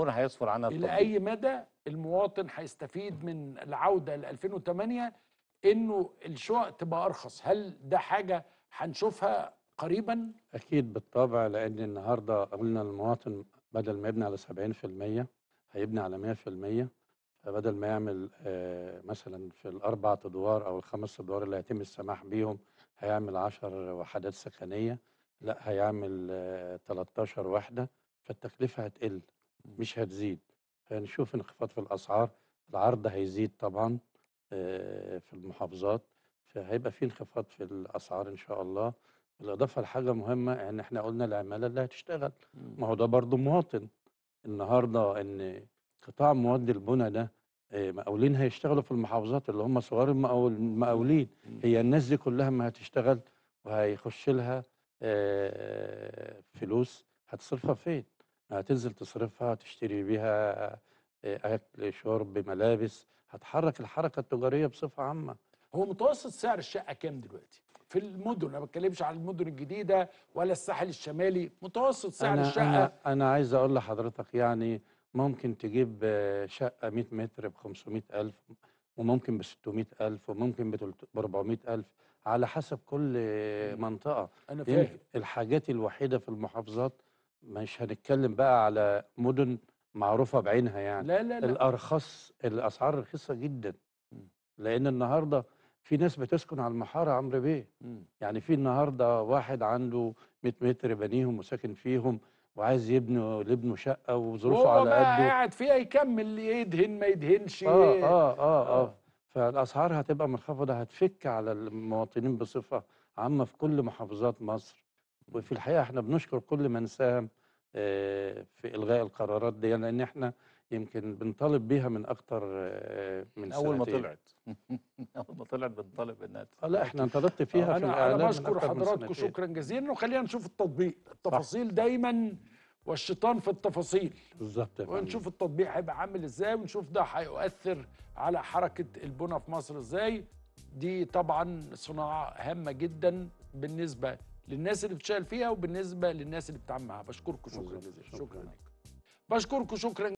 هيصفر عنها الى اي مدى المواطن هيستفيد من العوده ل 2008 انه الشقق تبقى ارخص هل ده حاجه هنشوفها قريبا اكيد بالطبع لان النهارده قلنا المواطن بدل ما يبني على 70% هيبني على 100% فبدل ما يعمل آه، مثلا في الاربع ادوار او الخمس ادوار اللي هيتم السماح بيهم هيعمل 10 وحدات سكنيه لا هيعمل 13 آه، وحده فالتكلفه هتقل مش هتزيد هنشوف انخفاض في الاسعار العرض هيزيد طبعا آه، في المحافظات فهيبقى في انخفاض في الاسعار ان شاء الله بالاضافه لحاجه مهمه ان يعني احنا قلنا العماله اللي هتشتغل ما هو ده برضه مواطن النهارده ان قطاع مواد البنى ده آه، مقاولين هيشتغلوا في المحافظات اللي هم صغار المقاولين هي الناس دي كلها ما هتشتغل وهيخش لها آه، فلوس هتصرفها فين هتنزل تصرفها تشتري بيها آه، اكل شرب ملابس هتحرك الحركه التجاريه بصفه عامه هو متوسط سعر الشقه كام دلوقتي في المدن انا ما بتكلمش عن المدن الجديده ولا الساحل الشمالي متوسط سعر أنا الشقه انا, أنا عايز اقول لحضرتك يعني ممكن تجيب آه، شقه 100 متر ب 500000 وممكن ب 600000 وممكن ب 400000 على حسب كل منطقه أنا فاهم. الحاجات الوحيده في المحافظات مش هنتكلم بقى على مدن معروفة بعينها يعني لا لا لا الأرخص الأسعار رخيصة جدا م. لأن النهاردة في ناس بتسكن على المحارة عمرو بيه م. يعني في النهاردة واحد عنده 100 متر بنيهم وساكن فيهم وعايز يبني لابنه شقة وظروفه على قده هو قاعد فيها يكمل يدهن ما يدهنش آه, آه آه آه, آه. فالأسعار هتبقى منخفضة هتفك على المواطنين بصفة عامة في كل محافظات مصر وفي الحقيقه احنا بنشكر كل من ساهم آه، في الغاء القرارات دي لان احنا يمكن بنطالب بيها من اكتر آه، من اول ما طلعت اول ما طلعت بنطالب انها لا احنا انطلبت فيها في الاعلام انا بشكر حضراتكم شكرا جزيلا وخلينا نشوف التطبيق التفاصيل دايما والشيطان في التفاصيل بالظبط ونشوف التطبيق هيبقى عامل ازاي ونشوف ده هيؤثر على حركه البنى في مصر ازاي دي طبعا صناعه هامه جدا بالنسبه للناس اللي بتشتغل فيها وبالنسبه للناس اللي بتتعامل معاها بشكركم شكرا جزيلا شكرا, شكرا. شكرا. بشكركم شكرا